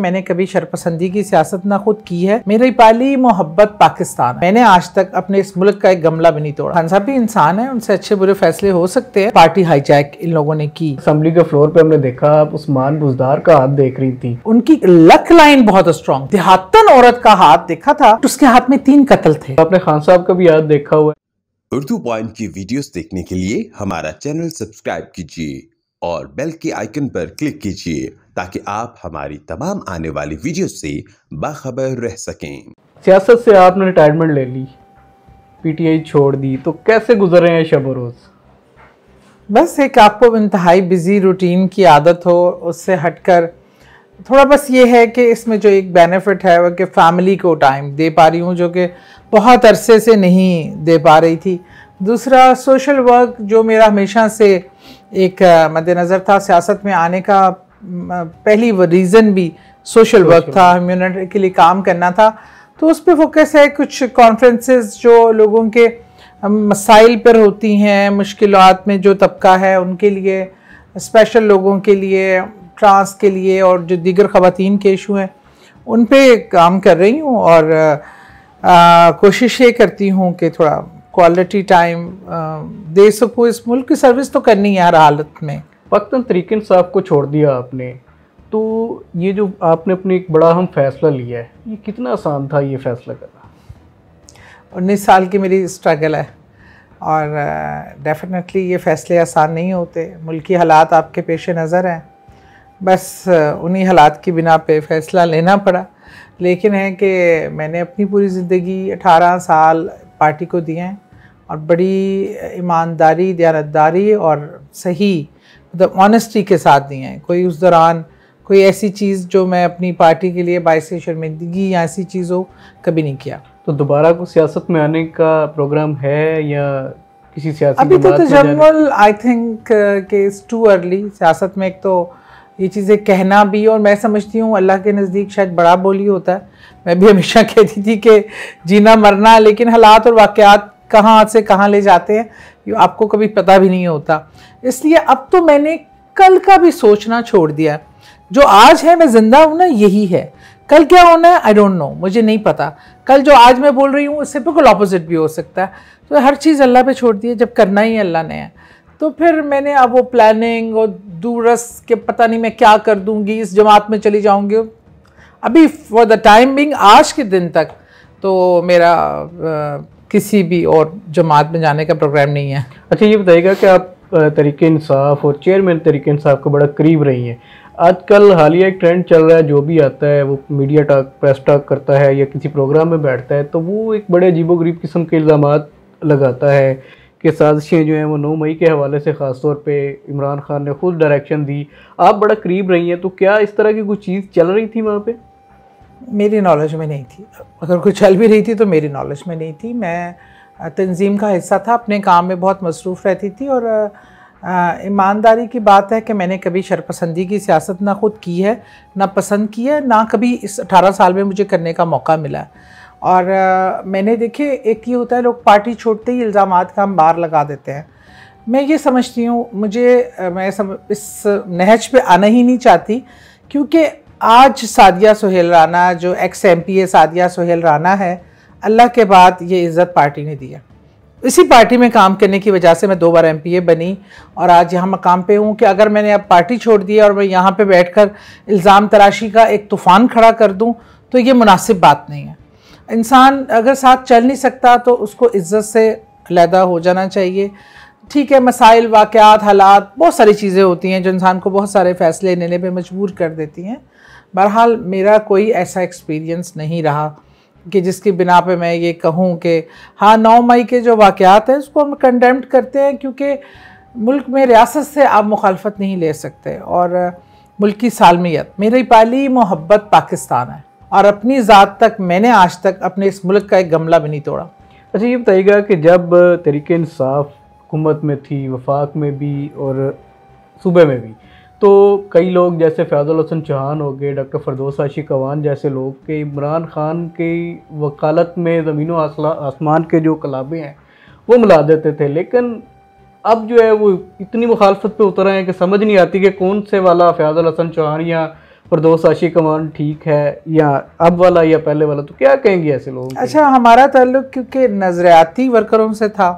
मैंने कभी शरपसंदी की सियासत ना खुद की है मेरी पाली मोहब्बत पाकिस्तान मैंने आज तक अपने इस मुल्क का एक गमला भी नहीं तोड़ा खान साहब भी इंसान है उनसे अच्छे बुरे फैसले हो सकते हैं पार्टी हाईजैक इन लोगों ने की असम्बली के फ्लोर पे हमने देखा उस्मान बुजदार का हाथ देख रही थी उनकी लक लाइन बहुत स्ट्रॉन्ग देहातन औरत का हाथ देखा था तो उसके हाथ में तीन कतल थे आपने खान साहब का भी हाथ देखा हुआ उर्दू पॉइंट की वीडियो देखने के लिए हमारा चैनल सब्सक्राइब कीजिए और बेल के आइकन पर क्लिक कीजिए ताकि आप हमारी तमाम आने वाली वीडियो से बाखबर रह सकें सियासत से आपने रिटायरमेंट ले ली पीटीआई छोड़ दी तो कैसे गुजर रहे हैं शब रोज़ बस एक आपको इंतहाई बिज़ी रूटीन की आदत हो उससे हटकर थोड़ा बस ये है कि इसमें जो एक बेनिफिट है वो कि फैमिली को टाइम दे पा रही हूँ जो कि बहुत अरसे से नहीं दे पा रही थी दूसरा सोशल वर्क जो मेरा हमेशा से एक मद्देनज़र था सियासत में आने का पहली रीज़न भी सोशल वर्क था ह्यूमनिटी के लिए काम करना था तो उस पर फोकस है कुछ कॉन्फ्रेंसेस जो लोगों के मसाइल पर होती हैं मुश्किल में जो तबका है उनके लिए स्पेशल लोगों के लिए ट्रांस के लिए और जो दीगर ख़वान के इशू हैं उन पर काम कर रही हूँ और आ, कोशिश ये करती हूँ कि थोड़ा क्वालिटी टाइम um, दे सको इस मुल्क की सर्विस तो करनी है हर हालत में वक्ता तरीकिन साहब को छोड़ दिया आपने तो ये जो आपने अपने एक बड़ा हम फैसला लिया है ये कितना आसान था ये फैसला करना उन्नीस साल की मेरी स्ट्रगल है और डेफिनेटली uh, ये फ़ैसले आसान नहीं होते मुल्की हालात आपके पेश नज़र हैं बस uh, उन्हीं हालात की बिना पे फ़ैसला लेना पड़ा लेकिन है कि मैंने अपनी पूरी ज़िंदगी 18 साल पार्टी को दिए हैं और बड़ी ईमानदारी दयानतदारी और सही मतलब ऑनेस्टी के साथ दिए हैं कोई उस दौरान कोई ऐसी चीज़ जो मैं अपनी पार्टी के लिए बायस शर्मिंदगी या ऐसी चीज़ हो कभी नहीं किया तो दोबारा को सियासत में आने का प्रोग्राम है या किसी सियासी अभी तो जनरल आई थिंक के इज़ टू अर्ली सियासत में एक तो ये चीज़ें कहना भी और मैं समझती हूँ अल्लाह के नज़दीक शायद बड़ा बोली होता है मैं भी हमेशा कहती थी कि जीना मरना लेकिन हालात और वाक़ात कहाँ से कहाँ ले जाते हैं ये आपको कभी पता भी नहीं होता इसलिए अब तो मैंने कल का भी सोचना छोड़ दिया जो आज है मैं ज़िंदा हूँ ना यही है कल क्या होना है आई डोंट नो मुझे नहीं पता कल जो आज मैं बोल रही हूँ उससे बिल्कुल अपोजिट भी हो सकता है तो हर चीज़ अल्लाह पे छोड़ दी है जब करना ही अल्लाह ने है तो फिर मैंने अब वो प्लानिंग और दूरस के पता नहीं मैं क्या कर दूंगी इस जमात में चली जाऊंगी अभी फॉर द टाइम बिंग आज के दिन तक तो मेरा आ, किसी भी और जमात में जाने का प्रोग्राम नहीं है अच्छा ये बताइएगा कि आप तरीके इंसाफ और चेयरमैन तरीके इंसाफ का बड़ा करीब रही हैं आजकल हालिया एक ट्रेंड चल रहा है जो भी आता है वो मीडिया टॉक प्रेस टॉक करता है या किसी प्रोग्राम में बैठता है तो वो एक बड़े अजीबो किस्म के इल्ज़ाम लगाता है कि साजिशें जो हैं वो नौ मई के हवाले से ख़ास तौर पर इमरान खान ने खुद डायरेक्शन दी आप बड़ा करीब रही हैं तो क्या इस तरह की कोई चीज़ चल रही थी वहाँ पर मेरी नॉलेज में नहीं थी अगर कोई चल भी रही थी तो मेरी नॉलेज में नहीं थी मैं तंजीम का हिस्सा था अपने काम में बहुत मसरूफ़ रहती थी और ईमानदारी की बात है कि मैंने कभी शरपसंदी की सियासत ना खुद की है ना पसंद की है ना कभी इस अठारह साल में मुझे करने का मौका मिला है और आ, मैंने देखे एक ये होता है लोग पार्टी छोड़ते ही इल्ज़ाम का हम बाहर लगा देते हैं मैं ये समझती हूँ मुझे आ, मैं सम, इस नहज पे आना ही नहीं चाहती क्योंकि आज सादिया सुहेल राना जो ex M P A Sadia Suhail Rana है अल्लाह के बाद ये इज़्ज़त पार्टी ने दिया इसी पार्टी में काम करने की वजह से मैं दो बार एमपीए बनी और आज यहाँ मकाम पे हूँ कि अगर मैंने अब पार्टी छोड़ दी और मैं यहाँ पे बैठकर इल्ज़ाम तराशी का एक तूफ़ान खड़ा कर दूँ तो ये मुनासिब बात नहीं है इंसान अगर साथ चल नहीं सकता तो उसको इज्जत से लहदा हो जाना चाहिए ठीक है मसाइल वाक़ात हालात बहुत सारी चीज़ें होती हैं जो इंसान को बहुत सारे फ़ैसले लेने पर मजबूर कर देती हैं बहरहाल मेरा कोई ऐसा एक्सपीरियंस नहीं रहा कि जिसकी बिना पे मैं ये कहूँ कि हाँ नौ मई के जो वाक़ात हैं उसको हम कंडेम्ड करते हैं क्योंकि मुल्क में रियासत से आप मुखालफत नहीं ले सकते और मुल्क की सालमियत मेरी पहली मोहब्बत पाकिस्तान है और अपनी ज़ात तक मैंने आज तक अपने इस मुल्क का एक गमला भी नहीं तोड़ा अच्छा ये बताइएगा कि जब तरीके इंसाफ हुकूमत में थी वफाक में भी और सूबे में भी तो कई लोग जैसे फयाजुल हसन चौहान हो गए डॉक्टर फरदोस आशी कवान जैसे लोग के इमरान खान की वकालत में ज़मीनों आसमान के जो कलाबे हैं वो मिला देते थे लेकिन अब जो है वो इतनी मुखालफत पे उतर रहे हैं कि समझ नहीं आती कि कौन से वाला फयाजुल हसन चौहान या पर दोस्त आशी कमान ठीक है या अब वाला या पहले वाला तो क्या कहेंगे ऐसे लोग अच्छा हमारा ताल्लुक क्योंकि नज़रियाती वर्करों से था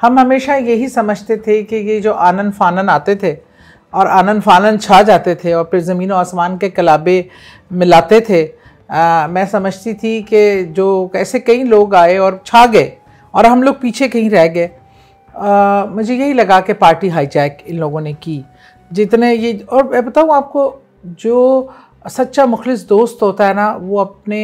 हम हमेशा यही समझते थे कि ये जो आनन फानन आते थे और आनन फानन छा जाते थे और फिर ज़मीन और आसमान के कलाबे मिलाते थे आ, मैं समझती थी कि जो कैसे कई लोग आए और छा गए और हम लोग पीछे कहीं रह गए मुझे यही लगा कि पार्टी हाईजैक इन लोगों ने की जितने ये और मैं बताऊँ आपको जो सच्चा मुखलिस दोस्त होता है ना वो अपने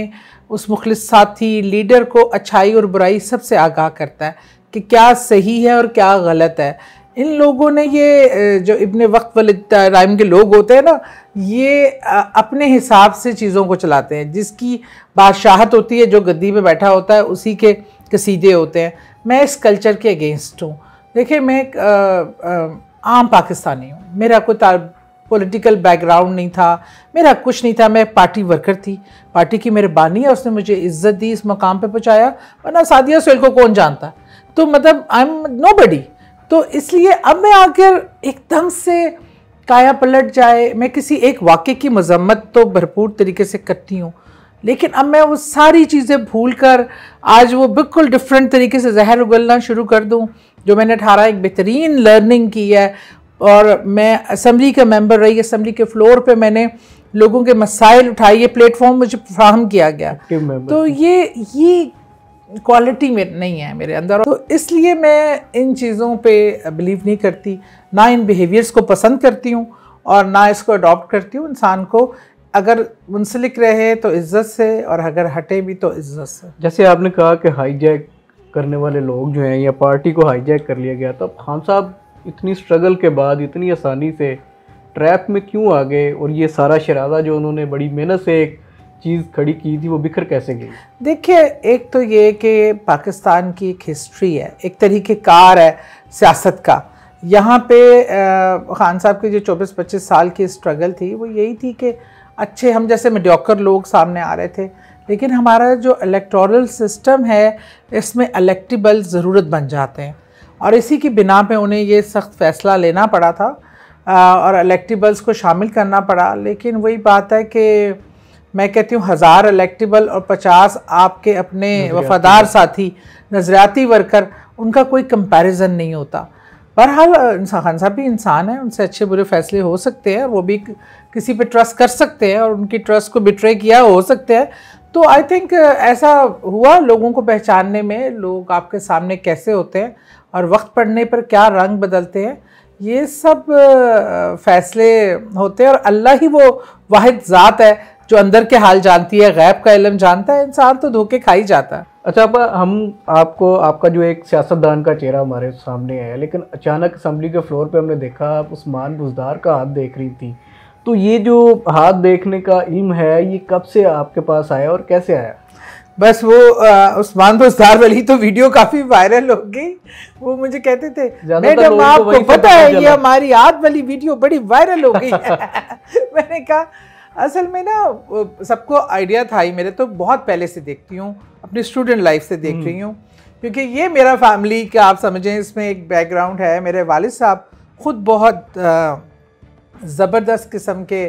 उस मुखलिस साथी लीडर को अच्छाई और बुराई सबसे आगाह करता है कि क्या सही है और क्या गलत है इन लोगों ने ये जो इब्ने वक्त वाले टाइम के लोग होते हैं ना ये अपने हिसाब से चीज़ों को चलाते हैं जिसकी बादशाहत होती है जो गद्दी पे बैठा होता है उसी के कसीदे होते हैं मैं इस कल्चर के अगेंस्ट हूँ देखिए मैं एक आम पाकिस्तानी हूँ मेरा कोई पॉलिटिकल बैकग्राउंड नहीं था मेरा कुछ नहीं था मैं पार्टी वर्कर थी पार्टी की मेहरबानी है उसने मुझे इज्जत दी इस मकाम पे पहुँचाया वरना सादिया सोहेल को कौन जानता तो मतलब आई एम नो बडी तो इसलिए अब मैं आकर एकदम से काया पलट जाए मैं किसी एक वाक्य की मजम्मत तो भरपूर तरीके से करती हूँ लेकिन अब मैं वो सारी चीज़ें भूल कर आज वो बिल्कुल डिफरेंट तरीके से जहर उगलना शुरू कर दूँ जो मैंने अठारह एक बेहतरीन लर्निंग की है और मैं असम्बली का मेंबर रही असम्बली के फ्लोर पे मैंने लोगों के मसाइल उठाए ये प्लेटफॉर्म मुझे फ्राहम किया गया तो ये ये क्वालिटी में नहीं है मेरे अंदर तो इसलिए मैं इन चीज़ों पे बिलीव नहीं करती ना इन बिहेवियर्स को पसंद करती हूँ और ना इसको अडॉप्ट करती हूँ इंसान को अगर मुंसलिक रहे तो इज़्ज़त से और अगर हटे भी तो इज़्ज़त से जैसे आपने कहा कि हाईजैक करने वाले लोग जो हैं या पार्टी को हाईजैक कर लिया गया तो खान साहब इतनी स्ट्रगल के बाद इतनी आसानी से ट्रैप में क्यों आ गए और ये सारा शरादा जो उन्होंने बड़ी मेहनत से एक चीज़ खड़ी की थी वो बिखर कैसे गई देखिए एक तो ये कि पाकिस्तान की एक हिस्ट्री है एक तरीके कार है सियासत का यहाँ पे ख़ान साहब की जो 24-25 साल की स्ट्रगल थी वो यही थी कि अच्छे हम जैसे मेडोकर लोग सामने आ रहे थे लेकिन हमारा जो इलेक्टोरल सिस्टम है इसमें अलेक्टिबल ज़रूरत बन जाते हैं और इसी की बिना पे उन्हें ये सख्त फैसला लेना पड़ा था और इलेक्टिबल्स को शामिल करना पड़ा लेकिन वही बात है कि मैं कहती हूँ हज़ार इलेक्टिबल और पचास आपके अपने वफादार साथी नज़रियाती वर्कर उनका कोई कंपैरिजन नहीं होता बहरहाल खान साहब भी इंसान है उनसे अच्छे बुरे फैसले हो सकते हैं वो भी किसी पे ट्रस्ट कर सकते हैं और उनकी ट्रस्ट को बिट्रे किया हो सकते हैं तो आई थिंक ऐसा हुआ लोगों को पहचानने में लोग आपके सामने कैसे होते हैं और वक्त पड़ने पर क्या रंग बदलते हैं ये सब फैसले होते हैं और अल्लाह ही वो वाहिद ज़ात है जो अंदर के हाल जानती है गैब का इलम जानता है इंसान तो धोखे खा ही जाता है अच्छा अब हम आपको आपका जो एक सियासतदान का चेहरा हमारे सामने आया लेकिन अचानक असम्बली के फ्लोर पे हमने देखा आप उस्मान बुजदार का हाथ देख रही थी तो ये जो हाथ देखने का इम है ये कब से आपके पास आया और कैसे आया बस वो उस्मान धार वाली तो वीडियो काफी वायरल हो गई वो मुझे कहते थे मैडम आपको तो पता है ये हमारी आद वाली वीडियो बड़ी वायरल हो गई मैंने कहा असल में ना सबको आइडिया था ही मेरे तो बहुत पहले से देखती हूँ अपनी स्टूडेंट लाइफ से देख हम्म। रही हूँ क्योंकि ये मेरा फैमिली का आप समझें इसमें एक बैकग्राउंड है मेरे वाल साहब खुद बहुत ज़बरदस्त किस्म के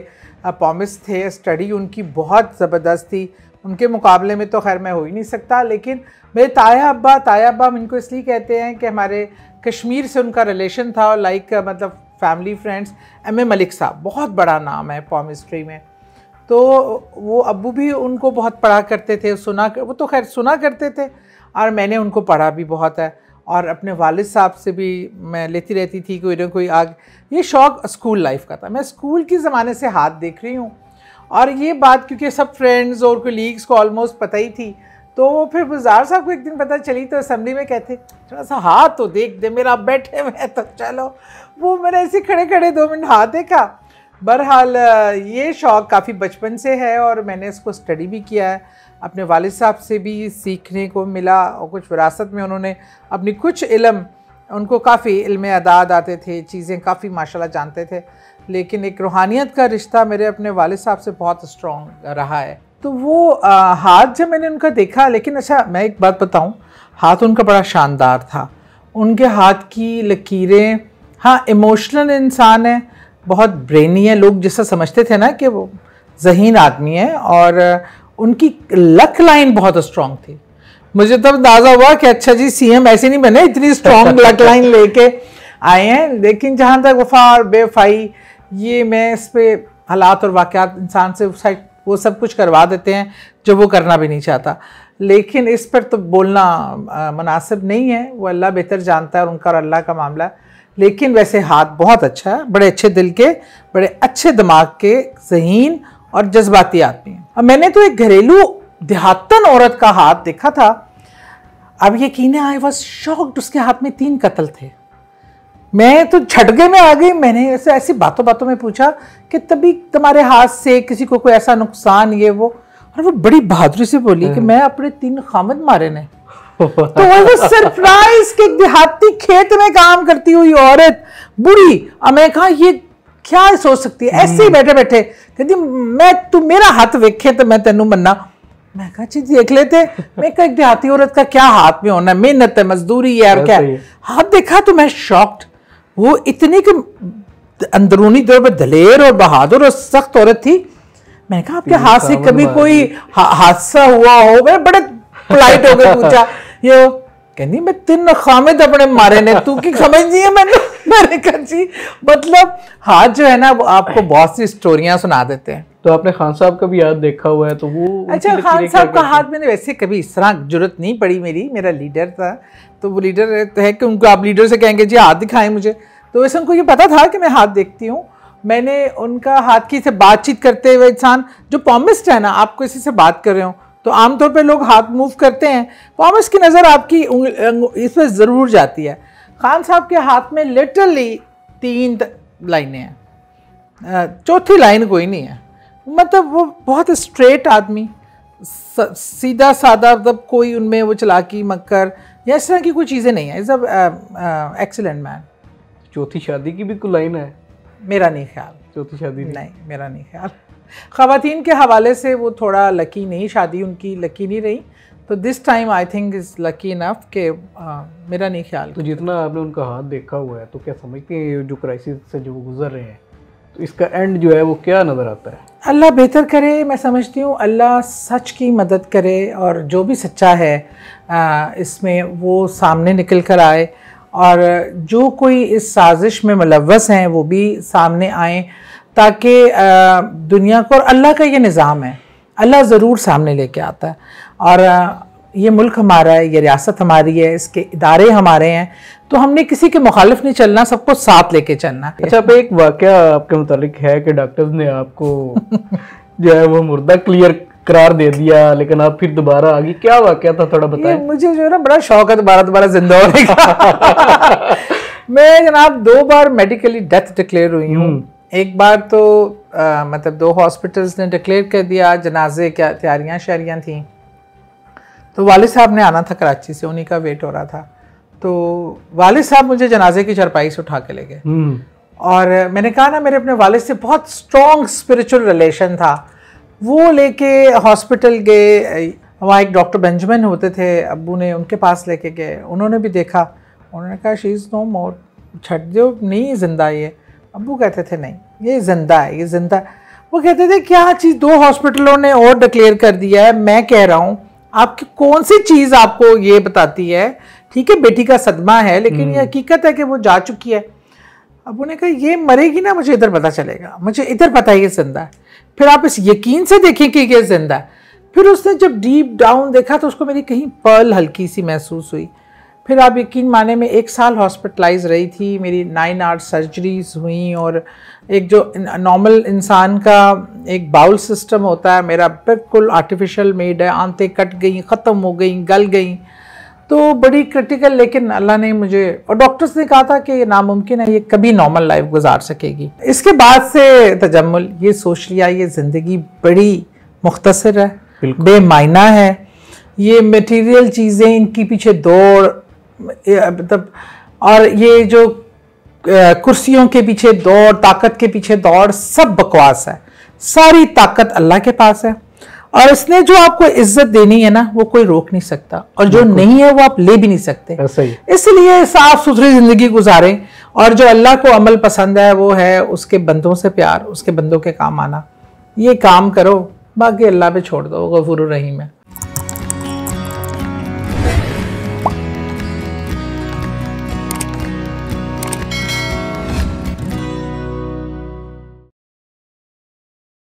पॉमिस थे स्टडी उनकी बहुत ज़बरदस्त थी उनके मुकाबले में तो खैर मैं हो ही नहीं सकता लेकिन मेरे ताया अब्बा ताया अब्बा हम इनको इसलिए कहते हैं कि हमारे कश्मीर से उनका रिलेशन था और लाइक मतलब family friends M A Malik साहब बहुत बड़ा नाम है पॉमिस्ट्री में तो वो अबू भी उनको बहुत पढ़ा करते थे सुना कर, वो तो खैर सुना करते थे और मैंने उनको पढ़ा भी बहुत है और अपने वालिद साहब से भी मैं लेती रहती थी कोई ना कोई आग ये शौक़ स्कूल लाइफ का था मैं स्कूल के ज़माने से हाथ देख रही हूँ और ये बात क्योंकि सब फ्रेंड्स और कोलीग्स को ऑलमोस्ट पता ही थी तो वो फिर बुजार साहब को एक दिन पता चली तो असम्बली में कहते थोड़ा सा हाथ तो देख दे मेरा बैठे हुए तो चलो वो मैंने ऐसे खड़े खड़े दो मिनट हाथ देखा बहरहाल ये शौक़ काफ़ी बचपन से है और मैंने इसको स्टडी भी किया है अपने वाल साहब से भी सीखने को मिला और कुछ विरासत में उन्होंने अपनी कुछ इलम उनको काफ़ी इल्म अदाद आते थे चीज़ें काफ़ी माशाल्लाह जानते थे लेकिन एक रूहानियत का रिश्ता मेरे अपने वाले साहब से बहुत स्ट्रॉन्ग रहा है तो वो आ, हाथ जब मैंने उनका देखा लेकिन अच्छा मैं एक बात बताऊँ हाथ उनका बड़ा शानदार था उनके हाथ की लकीरें हाँ इमोशनल इंसान है बहुत ब्रेनी है लोग जैसा समझते थे ना कि वो जहीन आदमी है और उनकी लक लाइन बहुत स्ट्रांग थी मुझे तब अंदाजा हुआ कि अच्छा जी सीएम ऐसे नहीं बने इतनी स्ट्रांग लक लाइन लेके आए हैं लेकिन जहाँ तक वफा और बेवफाई ये मैं इस पर हालात और वाक़ इंसान से साइड वो सब कुछ करवा देते हैं जो वो करना भी नहीं चाहता लेकिन इस पर तो बोलना मुनासिब नहीं है वो अल्लाह बेहतर जानता है और उनका और अल्लाह का मामला है लेकिन वैसे हाथ बहुत अच्छा है बड़े अच्छे दिल के बड़े अच्छे दिमाग के जहीन और जज्बाती आदमी हैं अब मैंने तो एक घरेलू देहातन औरत का हाथ देखा था अब यकीन है आई वॉज शॉक्ड उसके हाथ में तीन कत्ल थे मैं तो झटके में आ गई मैंने ऐसे ऐसी बातों बातों में पूछा कि तभी तुम्हारे हाथ से किसी को कोई ऐसा नुकसान ये वो और वो बड़ी बहादुरी से बोली कि हाँ। मैं अपने तीन खामद मारे ने तो वो सरप्राइज के देहाती खेत में काम करती हुई औरत बुरी मैं कहा ये क्या सोच सकती है हम्म। ऐसे ही बैठे बैठे कहती मैं तू मेरा हाथ वेखे तो मैं तेन मना मैं कहा जी देख लेते मैं कहा एक देहाती औरत का क्या हाथ में होना मेहनत है मजदूरी है और क्या हाथ देखा तो मैं शॉक्ड वो इतनी अंदरूनी तौर पर दलेर और बहादुर और सख्त औरत थी मैंने कहा आपके हाथ से कभी कोई हादसा हुआ हो मैं बड़े पोलाइट होकर पूछा ये कहनी मैं तीन नखामे थपड़े मारे ने तू की समझ नहीं है मैंने मैंने कहा जी मतलब हाथ जो है ना वो आपको बहुत सी स्टोरियाँ सुना देते हैं तो आपने खान साहब का भी याद देखा हुआ है तो वो अच्छा खान साहब का हाथ मैंने वैसे कभी इस तरह जरूरत नहीं पड़ी मेरी मेरा लीडर था तो वो लीडर है कि उनको आप लीडर से कहेंगे जी हाथ दिखाएं मुझे तो वैसे उनको ये पता था कि मैं हाथ देखती हूँ मैंने उनका हाथ की से बातचीत करते हुए इंसान जो पॉमिस्ट है ना आप किसी से बात कर रहे हो तो आमतौर पर लोग हाथ मूव करते हैं कॉमर्स तो की नज़र आपकी इस पर ज़रूर जाती है खान साहब के हाथ में लिटरली तीन लाइनें हैं चौथी लाइन कोई नहीं है मतलब वो बहुत स्ट्रेट आदमी सीधा साधा मतलब कोई उनमें वो चलाकी मक्कर या इस तरह की कोई चीज़ें नहीं है इज़ अ एक्सीलेंट मैन चौथी शादी की भी कोई लाइन है मेरा नहीं ख्याल चौथी शादी नहीं मेरा नहीं ख्याल खातन के हवाले से वो थोड़ा लकी नहीं शादी उनकी लकी नहीं रही तो this time I think is lucky enough के आ, मेरा नहीं ख्याल तो जितना आपने उनका हाथ देखा हुआ है तो क्या समझते हैं जो क्राइसिस से जो गुजर रहे हैं तो इसका एंड जो है वो क्या नज़र आता है अल्लाह बेहतर करे मैं समझती हूँ अल्लाह सच की मदद करे और जो भी सच्चा है इसमें वो सामने निकल कर आए और जो कोई इस साजिश में मुलवस हैं वो भी सामने आएँ ताकि दुनिया को और अल्लाह का ये निज़ाम है अल्लाह ज़रूर सामने लेके आता है और ये मुल्क हमारा है ये रियासत हमारी है इसके इदारे हमारे हैं तो हमने किसी के मुखालिफ नहीं चलना सबको साथ लेके चलना अच्छा एक वाक्य आपके मुतालिक है कि डॉक्टर्स ने आपको जो है वो मुर्दा क्लियर करार दे दिया लेकिन आप फिर दोबारा आ गई क्या वाक्य था थोड़ा बताएं मुझे जो है ना बड़ा शौक है दोबारा दोबारा जिंदा होने का मैं जनाब दो बार मेडिकली डेथ डिक्लेयर हुई हूँ हम्म। एक बार तो आ, मतलब दो हॉस्पिटल्स ने डिक्लेयर कर दिया जनाजे क्या तैयारियाँ शहरियाँ थी तो वालिद साहब ने आना था कराची से उन्हीं का वेट हो रहा था तो वालिद साहब मुझे जनाजे की चरपाई से उठा के ले गए हम्म। और मैंने कहा ना मेरे अपने वालिद से बहुत स्ट्रॉन्ग स्पिरिचुअल रिलेशन था वो लेके हॉस्पिटल गए वहाँ एक डॉक्टर बेंजमिन होते थे अबू ने उनके पास लेके गए उन्होंने भी देखा उन्होंने कहा शी इज़ नो मोर छट दो नहीं जिंदा ये अबू कहते थे नहीं ये जिंदा है ये जिंदा वो कहते थे क्या चीज़ दो हॉस्पिटलों ने और डिक्लेयर कर दिया है मैं कह रहा हूँ आपकी कौन सी चीज़ आपको ये बताती है ठीक है बेटी का सदमा है लेकिन ये हम्म। हकीकत है कि वो जा चुकी है अब उन्हें कहा ये मरेगी ना मुझे इधर पता चलेगा मुझे इधर पता है ये जिंदा है फिर आप इस यकीन से देखें कि ये जिंदा है फिर उसने जब डीप डाउन देखा तो उसको मेरी कहीं पर्ल हल्की सी महसूस हुई फिर आप यकीन माने में एक साल हॉस्पिटलाइज रही थी मेरी नाइन आर सर्जरीज हुई और एक जो नॉर्मल इंसान का एक बाउल सिस्टम होता है मेरा बिल्कुल आर्टिफिशियल मेड है आंतें कट गई ख़त्म हो गई गल गई तो बड़ी क्रिटिकल लेकिन अल्लाह ने मुझे और डॉक्टर्स ने कहा था कि ये नामुमकिन है ये कभी नॉर्मल लाइफ गुजार सकेगी इसके बाद से तजम्मल ये सोच लिया ये ज़िंदगी बड़ी मुख्तसर है बेमायना है ये मटेरियल चीज़ें इनकी पीछे दौड़ मतलब और ये जो कुर्सियों के पीछे दौड़ ताकत के पीछे दौड़ सब बकवास है सारी ताकत अल्लाह के पास है और इसने जो आपको इज्जत देनी है ना वो कोई रोक नहीं सकता और जो नहीं है वो आप ले भी नहीं सकते इसलिए साफ सुथरी जिंदगी गुजारें और जो अल्लाह को अमल पसंद है वो है उसके बंदों से प्यार उसके बंदों के काम आना ये काम करो बाकी अल्लाह पे छोड़ दो गफुर रहीम है